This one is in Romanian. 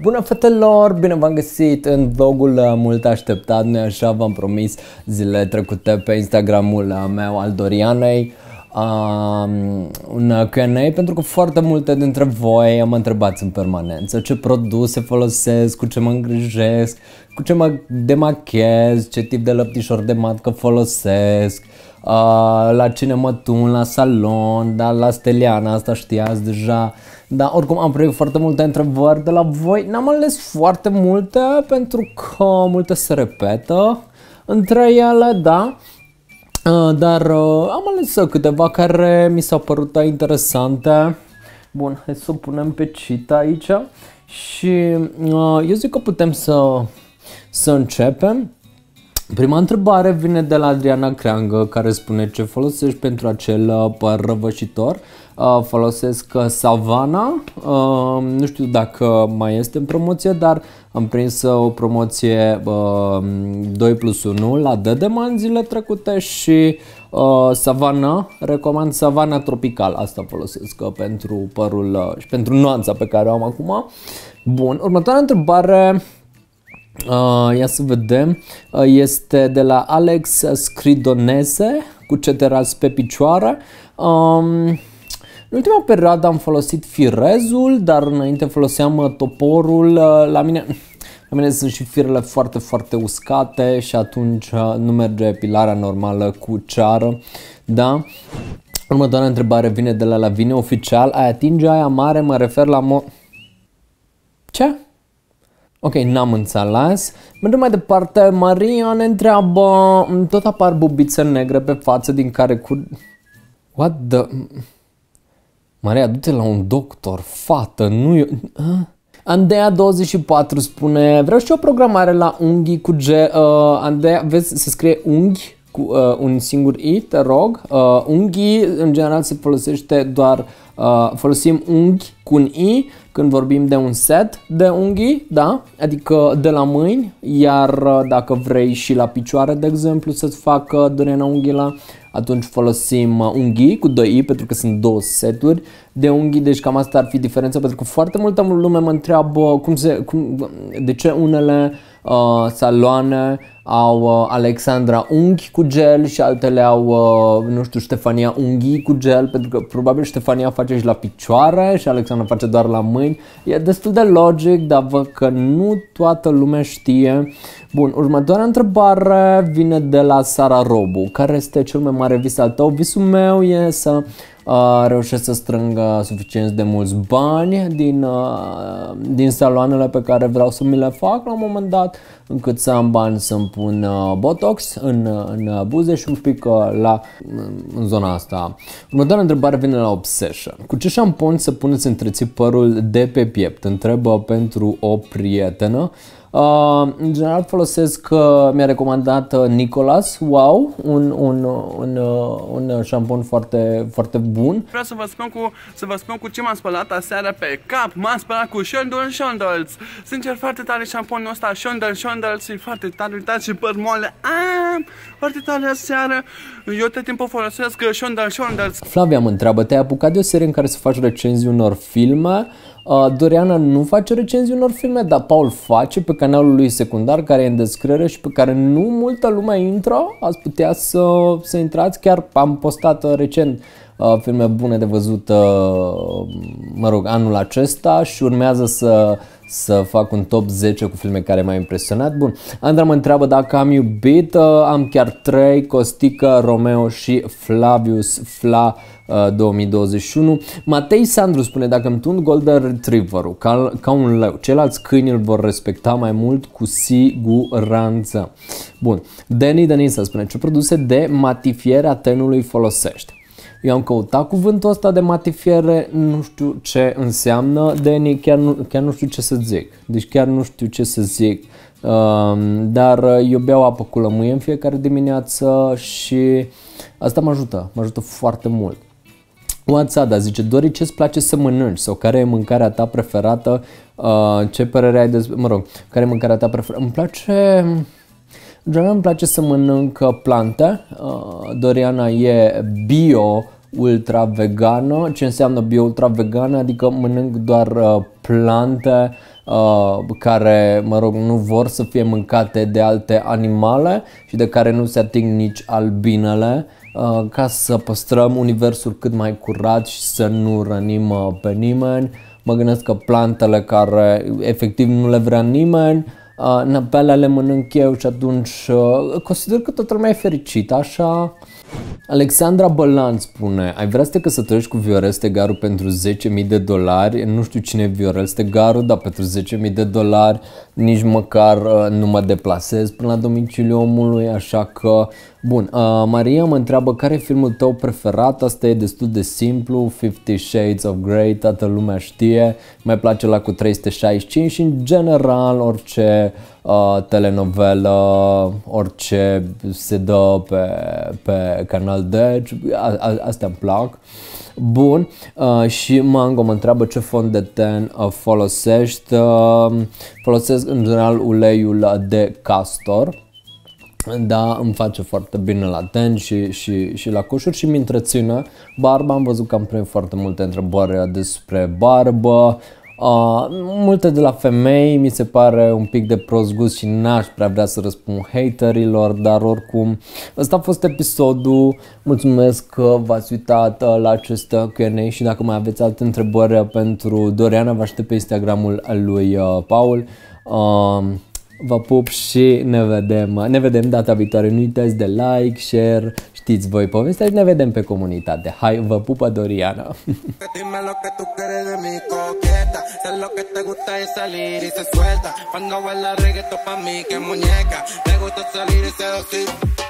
Bună fetelor, bine v-am găsit în vlogul uh, mult așteptat, noi așa v-am promis zilele trecute pe Instagramul uh, meu al Dorianei um, un uh, Q&A pentru că foarte multe dintre voi am întrebat în permanență ce produse folosesc, cu ce mă îngrijesc, cu ce mă demachez, ce tip de lăptișor de matcă folosesc, Ah, la cinema tun, la salon, da, la Steliana, asta știați deja. Dar oricum am primit foarte multe întrebări de la voi, n-am ales foarte multe pentru că multe se repetă între ele, da. Ah, dar ah, am ales câteva care mi s-au părut interesante. Bun, hai să o punem pe cita aici și eu zic că putem să, să începem. Prima întrebare vine de la Adriana Creangă care spune ce folosești pentru acel uh, păr răvășitor. Uh, folosesc uh, Savana, nu știu dacă mai este în promoție, dar am prins o promoție 2 plus 1 la Dedeman zile trecute și Savana, recomand Savana Tropical, asta folosesc pentru părul și pentru nuanța pe care o am acum. Bun, următoarea întrebare Uh, ia să vedem, uh, este de la Alex Scridonese cu ceteras pe picioare. Um, în ultima perioadă am folosit firezul, dar înainte foloseam uh, toporul. Uh, la mine, la mine sunt și firele foarte, foarte uscate și atunci uh, nu merge epilarea normală cu ceară. Da? Următoarea întrebare vine de la Lavine Oficial. Ai atinge aia mare? Mă refer la mo... Ce? Ok, n-am înțeles. Mergem mai departe. Maria ne întreabă... Mm, tot apar bubițe negre pe față din care cu... What the... Maria, du-te la un doctor, fată, nu eu... Andea24 spune Vreau și o programare la unghii cu G... Uh, Andea, vezi, se scrie unghi cu uh, un singur i, te rog. Uh, unghii, în general, se folosește doar, uh, folosim unghi cu un i când vorbim de un set de unghii, da? Adică de la mâini, iar uh, dacă vrei și la picioare, de exemplu, să-ți facă durerea Unghila, atunci folosim uh, unghii cu 2i pentru că sunt două seturi de unghii, deci cam asta ar fi diferența pentru că foarte multă lume mă întreabă cum se, cum, de ce unele uh, uh, saloane au uh, Alexandra Unghi cu gel și altele au, uh, nu știu, Ștefania Unghi cu gel, pentru că probabil Ștefania face și la picioare și Alexandra face doar la mâini. E destul de logic, dar văd că nu toată lumea știe. Bun, următoarea întrebare vine de la Sara Robu. Care este cel mai mare vis al tău? Visul meu e să reușesc să strângă suficient de mulți bani din, din saloanele pe care vreau să mi le fac la un moment dat, încât să am bani să-mi pun botox în, în buze și un pic la, în zona asta. Următoarea întrebare vine la Obsession. Cu ce șampon să puneți întreții părul de pe piept? Întrebă pentru o prietenă. Uh, Uh, în general folosesc, uh, mi-a recomandat uh, Nicolas Wow, un, un, un, un șampon foarte, foarte bun. Vreau să vă spun cu, să vă spun cu ce m-am spălat aseară pe cap. M-am spălat cu Shondol Shondols. Sincer, foarte tare șamponul ăsta, Shondol Shondols, e foarte tare, uitați și păr moale. foarte tare aseară. Eu tot timpul folosesc Shondol Shondols. Flavia mă întreabă, te-ai apucat de o serie în care să faci recenzii unor filme? Uh, Doriana nu face recenzii unor filme, dar Paul face pe canalul lui secundar care e în descriere și pe care nu multă lume intră. Ați putea să, să intrați, chiar am postat uh, recent uh, filme bune de văzut, mă rog, anul acesta și urmează să, să fac un top 10 cu filme care m-au impresionat. Bun, Andra mă întreabă dacă am iubit, am chiar 3, Costică, Romeo și Flavius Fla 2021. Uh, Matei Sandru spune, dacă îmi tund Golden Retriever-ul ca, ca un leu, ceilalți câini îl vor respecta mai mult cu siguranță. Bun. Danny Denisa spune, ce produse de matifiere a tenului folosești? Eu am căutat cuvântul ăsta de matifiere, nu știu ce înseamnă, Deni, chiar nu, chiar nu știu ce să zic. Deci chiar nu știu ce să zic. Um, uh, dar eu beau apă cu lămâie în fiecare dimineață și asta mă ajută, mă ajută foarte mult. Oațada zice, Dori, ce-ți place să mănânci? Sau care e mâncarea ta preferată? Uh, ce părere ai despre... Mă rog, care e mâncarea ta preferată? Îmi place... În general îmi place să mănânc plante. Uh, Doriana e bio ultra vegană. Ce înseamnă bio ultra vegană? Adică mănânc doar uh, plante uh, care, mă rog, nu vor să fie mâncate de alte animale și de care nu se ating nici albinele. Uh, ca să păstrăm universul cât mai curat și să nu rănim uh, pe nimeni. Mă gândesc că plantele care efectiv nu le vrea nimeni, uh, pe alea le mănânc eu și atunci consider că toată lumea e fericită așa. Alexandra Bălan spune, ai vrea să te căsătorești cu Viorel Stegaru pentru 10.000 de dolari? Nu știu cine e Viorel Stegaru, dar pentru 10.000 de dolari nici măcar uh, nu mă deplasez până la domiciliul omului, așa că... Bun, uh, Maria mă întreabă care e filmul tău preferat, asta e destul de simplu, 50 Shades of Grey, toată lumea știe, mai place la cu 365 și în general orice uh, telenovelă, orice se dă pe, pe canal Deci, astea îmi plac. Bun, uh, și Mango mă întreabă ce fond de ten uh, folosești. Uh, folosesc în general uleiul de castor. Da, îmi face foarte bine la ten și, și, și la cușuri și mi întreține barba. Am văzut că am primit foarte multe întrebări despre barbă multe de la femei mi se pare un pic de prost gust și n-aș prea vrea să răspund haterilor, dar oricum ăsta a fost episodul. Mulțumesc că v-ați uitat uh, la acest uh, Q&A și dacă mai aveți alte întrebări uh, pentru Doriana, vă aștept pe Instagramul lui uh, Paul. Uh, Vă pup și ne vedem, ne vedem data viitoare. Nu uitați de like, share, știți voi povestea și ne vedem pe comunitate. Hai, vă pupă Doriana! Cuando baila reggaeton pa' mí, que muñeca. Te gusta salir y